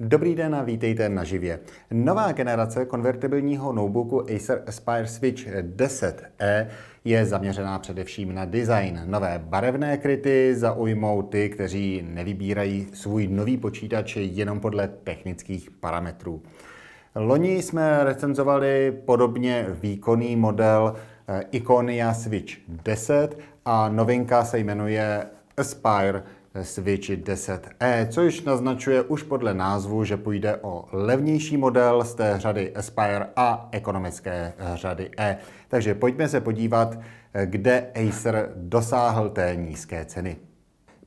Dobrý den a vítejte na živě. Nová generace konvertibilního notebooku Acer Aspire Switch 10e je zaměřená především na design. Nové barevné kryty zaujmou ty, kteří nevybírají svůj nový počítač jenom podle technických parametrů. Loni jsme recenzovali podobně výkonný model eh, Iconia Switch 10 a novinka se jmenuje Aspire Switch 10e, což naznačuje už podle názvu, že půjde o levnější model z té řady Aspire a ekonomické řady E. Takže pojďme se podívat, kde Acer dosáhl té nízké ceny.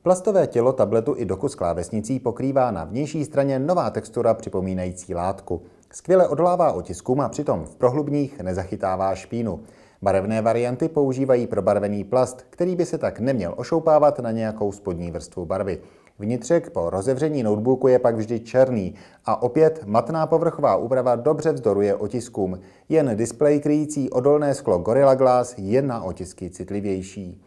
Plastové tělo tabletu i doku s klávesnicí pokrývá na vnější straně nová textura připomínající látku. Skvěle odolává otiskům a přitom v prohlubních nezachytává špínu. Barevné varianty používají probarvený plast, který by se tak neměl ošoupávat na nějakou spodní vrstvu barvy. Vnitřek po rozevření notebooku je pak vždy černý a opět matná povrchová úprava dobře vzdoruje otiskům. Jen displej kryjící odolné sklo Gorilla Glass je na otisky citlivější.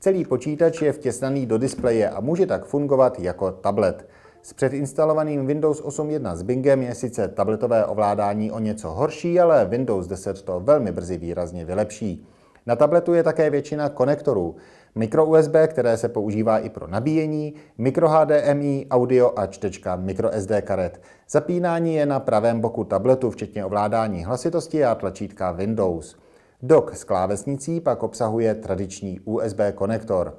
Celý počítač je vtěsnaný do displeje a může tak fungovat jako tablet. S předinstalovaným Windows 8.1 s Bingem je sice tabletové ovládání o něco horší, ale Windows 10 to velmi brzy výrazně vylepší. Na tabletu je také většina konektorů. Micro USB, které se používá i pro nabíjení, micro HDMI, audio a čtečka microSD karet. Zapínání je na pravém boku tabletu, včetně ovládání hlasitosti a tlačítka Windows. Dock s klávesnicí pak obsahuje tradiční USB konektor.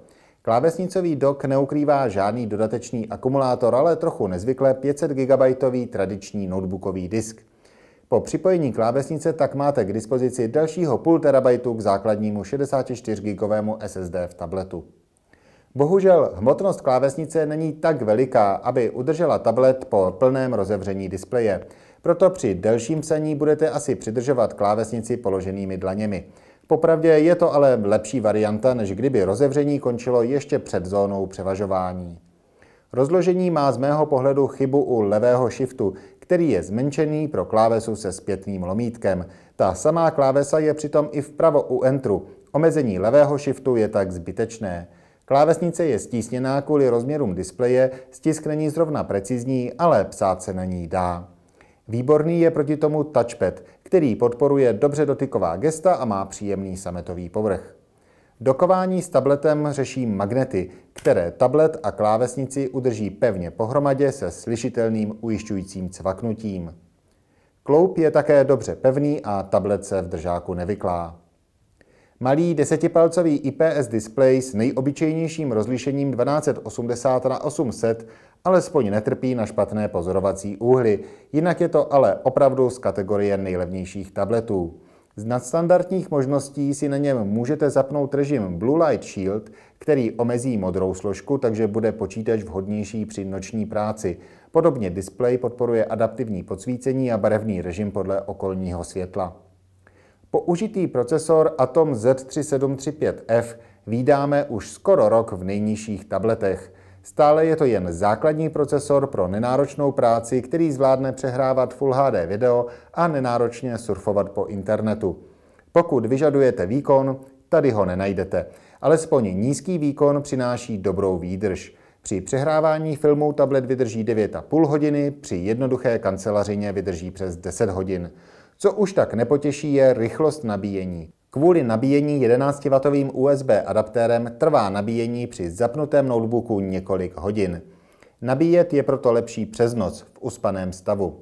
Klávesnicový dok neukrývá žádný dodatečný akumulátor, ale trochu nezvykle 500 GB tradiční notebookový disk. Po připojení klávesnice tak máte k dispozici dalšího půl terabajtu k základnímu 64 GB SSD v tabletu. Bohužel hmotnost klávesnice není tak veliká, aby udržela tablet po plném rozevření displeje. Proto při delším psaní budete asi přidržovat klávesnici položenými dlaněmi. Popravdě je to ale lepší varianta, než kdyby rozevření končilo ještě před zónou převažování. Rozložení má z mého pohledu chybu u levého shiftu, který je zmenšený pro klávesu se zpětným lomítkem. Ta samá klávesa je přitom i vpravo u entru. Omezení levého shiftu je tak zbytečné. Klávesnice je stísněná kvůli rozměrům displeje, stisk není zrovna precizní, ale psát se na ní dá. Výborný je proti tomu touchpad, který podporuje dobře dotyková gesta a má příjemný sametový povrch. Dokování s tabletem řeší magnety, které tablet a klávesnici udrží pevně pohromadě se slyšitelným ujišťujícím cvaknutím. Kloup je také dobře pevný a tablet se v držáku nevyklá. Malý desetipalcový IPS display s nejobyčejnějším rozlišením 1280 na 800 alespoň netrpí na špatné pozorovací úhly, jinak je to ale opravdu z kategorie nejlevnějších tabletů. Z nadstandardních možností si na něm můžete zapnout režim Blue Light Shield, který omezí modrou složku, takže bude počítač vhodnější při noční práci. Podobně displej podporuje adaptivní podsvícení a barevný režim podle okolního světla. Použitý procesor Atom Z3735F výdáme už skoro rok v nejnižších tabletech. Stále je to jen základní procesor pro nenáročnou práci, který zvládne přehrávat Full HD video a nenáročně surfovat po internetu. Pokud vyžadujete výkon, tady ho nenajdete. Alespoň nízký výkon přináší dobrou výdrž. Při přehrávání filmů tablet vydrží 9,5 hodiny, při jednoduché kancelařině vydrží přes 10 hodin. Co už tak nepotěší je rychlost nabíjení. Kvůli nabíjení 11W USB adaptérem trvá nabíjení při zapnutém notebooku několik hodin. Nabíjet je proto lepší přes noc v uspaném stavu.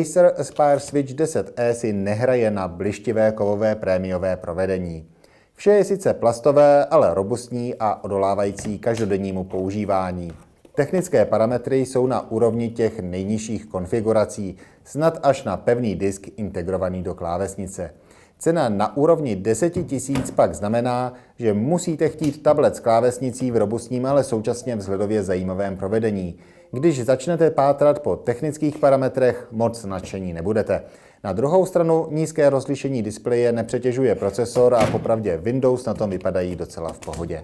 Acer Aspire Switch 10e si nehraje na blištivé kovové prémiové provedení. Vše je sice plastové, ale robustní a odolávající každodennímu používání. Technické parametry jsou na úrovni těch nejnižších konfigurací, snad až na pevný disk integrovaný do klávesnice. Cena na úrovni 10 000 pak znamená, že musíte chtít tablet s klávesnicí v robustním, ale současně vzhledově zajímavém provedení. Když začnete pátrat po technických parametrech, moc nadšení nebudete. Na druhou stranu nízké rozlišení displeje nepřetěžuje procesor a popravdě Windows na tom vypadají docela v pohodě.